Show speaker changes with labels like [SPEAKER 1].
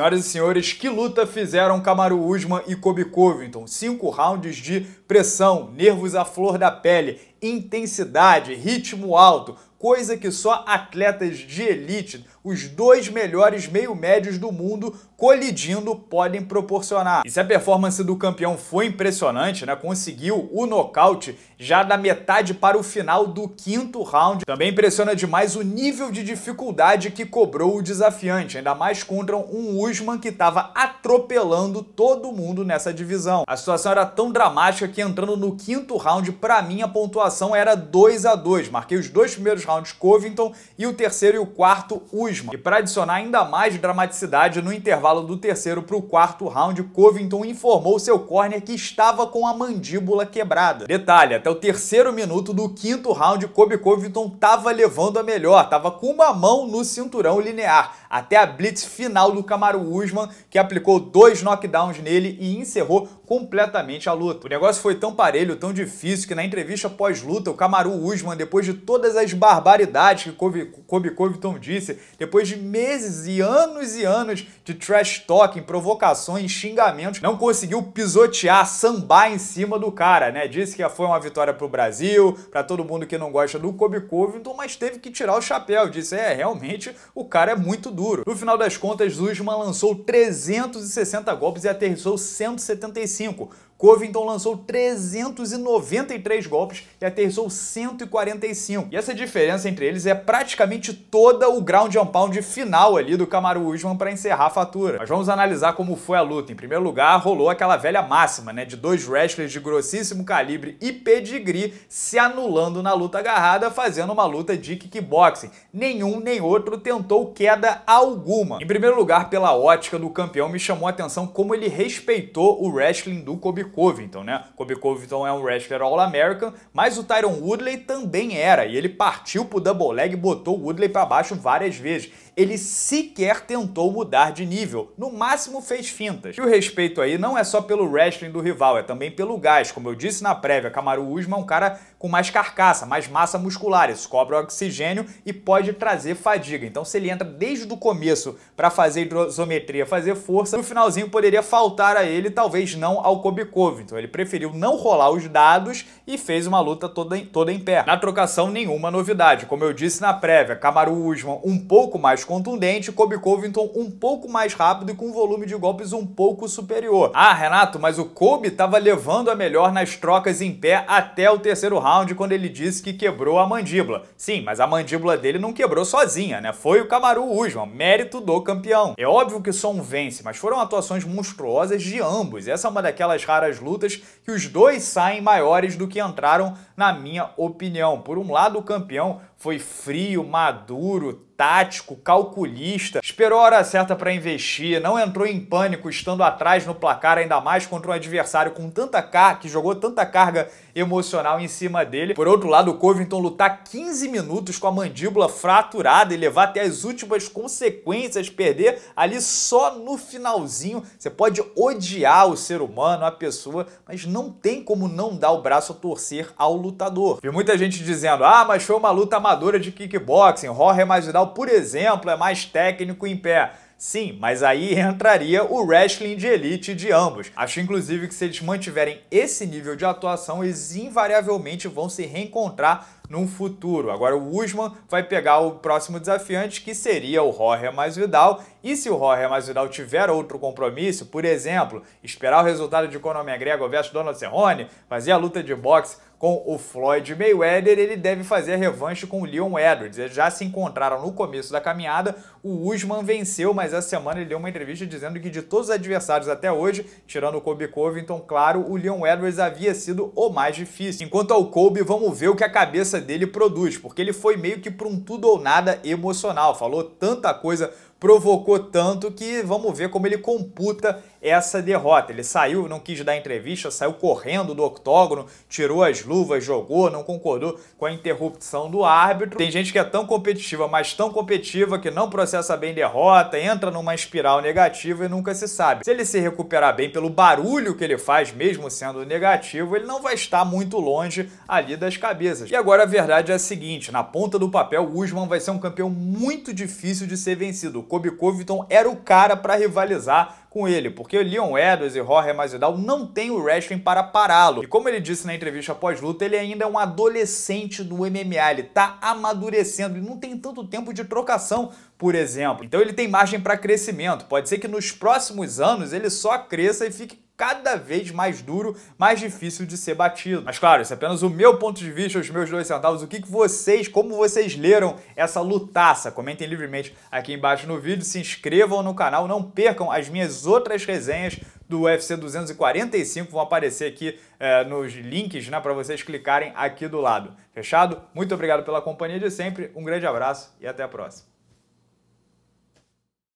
[SPEAKER 1] Senhoras e senhores, que luta fizeram Kamaru Usman e Kobe Covington? Cinco rounds de pressão, nervos à flor da pele intensidade, ritmo alto, coisa que só atletas de elite, os dois melhores meio-médios do mundo colidindo, podem proporcionar. E se a performance do campeão foi impressionante, né, conseguiu o nocaute já da metade para o final do quinto round, também impressiona demais o nível de dificuldade que cobrou o desafiante, ainda mais contra um Usman que estava atropelando todo mundo nessa divisão. A situação era tão dramática que entrando no quinto round, para mim, a pontuação era 2 a 2 Marquei os dois primeiros rounds Covington e o terceiro e o quarto Usman. E para adicionar ainda mais dramaticidade, no intervalo do terceiro para o quarto round, Covington informou seu corner que estava com a mandíbula quebrada. Detalhe, até o terceiro minuto do quinto round, Kobe Covington estava levando a melhor, estava com uma mão no cinturão linear, até a blitz final do Camaro Usman, que aplicou dois knockdowns nele e encerrou completamente a luta. O negócio foi tão parelho, tão difícil, que na entrevista pós luta o Kamaru Usman, depois de todas as barbaridades que Kobe, Kobe Covington disse, depois de meses e anos e anos de trash talking, provocações, xingamentos, não conseguiu pisotear, sambar em cima do cara, né? Disse que foi uma vitória pro Brasil, para todo mundo que não gosta do Kobe Covington, mas teve que tirar o chapéu, disse, é, realmente, o cara é muito duro. No final das contas, Usman lançou 360 golpes e aterrissou 175, Covington lançou 393 golpes e aterrissou 145. E essa diferença entre eles é praticamente toda o ground and pound final ali do Camaro Usman para encerrar a fatura. Mas vamos analisar como foi a luta. Em primeiro lugar, rolou aquela velha máxima, né, de dois wrestlers de grossíssimo calibre e pedigree se anulando na luta agarrada, fazendo uma luta de kickboxing. Nenhum nem outro tentou queda alguma. Em primeiro lugar, pela ótica do campeão, me chamou a atenção como ele respeitou o wrestling do Kobe Covington, né? Kobe Covington é um wrestler All-American, mas o Tyron Woodley também era, e ele partiu pro double leg e botou o Woodley para baixo várias vezes. Ele sequer tentou mudar de nível, no máximo fez fintas. E o respeito aí não é só pelo wrestling do rival, é também pelo gás. Como eu disse na prévia, Kamaru Usman é um cara com mais carcaça, mais massa muscular, isso cobra oxigênio e pode trazer fadiga. Então se ele entra desde o começo para fazer hidrosometria, fazer força, no finalzinho poderia faltar a ele, talvez não ao Kobe Covington. Ele preferiu não rolar os dados e fez uma luta toda em, toda em pé. Na trocação, nenhuma novidade. Como eu disse na prévia, Kamaru Usman um pouco mais contundente, Kobe Covington um pouco mais rápido e com um volume de golpes um pouco superior. Ah, Renato, mas o Kobe estava levando a melhor nas trocas em pé até o terceiro round, quando ele disse que quebrou a mandíbula. Sim, mas a mandíbula dele não quebrou sozinha, né? Foi o Kamaru Usman, mérito do campeão. É óbvio que só um vence, mas foram atuações monstruosas de ambos. Essa é uma daquelas raras as lutas, que os dois saem maiores do que entraram, na minha opinião. Por um lado, o campeão foi frio, maduro, tático, calculista, esperou a hora certa para investir, não entrou em pânico estando atrás no placar, ainda mais contra um adversário com tanta carga, que jogou tanta carga emocional em cima dele. Por outro lado, o Covington lutar 15 minutos com a mandíbula fraturada e levar até as últimas consequências, perder ali só no finalzinho. Você pode odiar o ser humano, a pessoa pessoa, mas não tem como não dar o braço a torcer ao lutador. Vi muita gente dizendo, ah, mas foi uma luta amadora de kickboxing, Jorge Masvidal, por exemplo, é mais técnico em pé. Sim, mas aí entraria o wrestling de elite de ambos. Acho inclusive que se eles mantiverem esse nível de atuação, eles invariavelmente vão se reencontrar num futuro. Agora o Usman vai pegar o próximo desafiante, que seria o Jorge Masvidal, e se o Jorge Masvidal tiver outro compromisso, por exemplo, esperar o resultado de Conor McGregor versus Donald Cerrone, fazer a luta de boxe com o Floyd Mayweather, ele deve fazer a revanche com o Leon Edwards. Eles já se encontraram no começo da caminhada, o Usman venceu, mas essa semana ele deu uma entrevista dizendo que de todos os adversários até hoje, tirando o Kobe Covington, claro, o Leon Edwards havia sido o mais difícil. Enquanto ao Kobe, vamos ver o que a cabeça dele produz, porque ele foi meio que para um tudo ou nada emocional, falou tanta coisa provocou tanto que vamos ver como ele computa essa derrota. Ele saiu, não quis dar entrevista, saiu correndo do octógono, tirou as luvas, jogou, não concordou com a interrupção do árbitro. Tem gente que é tão competitiva, mas tão competitiva que não processa bem derrota, entra numa espiral negativa e nunca se sabe. Se ele se recuperar bem pelo barulho que ele faz, mesmo sendo negativo, ele não vai estar muito longe ali das cabeças. E agora a verdade é a seguinte, na ponta do papel, o Usman vai ser um campeão muito difícil de ser vencido Kobe Covington era o cara para rivalizar com ele, porque Leon Edwards e Jorge Masvidal não têm o wrestling para pará-lo. E como ele disse na entrevista pós-luta, ele ainda é um adolescente do MMA, ele tá amadurecendo, ele não tem tanto tempo de trocação, por exemplo. Então ele tem margem para crescimento. Pode ser que nos próximos anos ele só cresça e fique cada vez mais duro, mais difícil de ser batido. Mas claro, isso é apenas o meu ponto de vista, os meus dois centavos. O que, que vocês, como vocês leram essa lutaça? Comentem livremente aqui embaixo no vídeo, se inscrevam no canal, não percam as minhas outras resenhas do UFC 245 vão aparecer aqui é, nos links, né, para vocês clicarem aqui do lado. Fechado? Muito obrigado pela companhia de sempre, um grande abraço e até a próxima.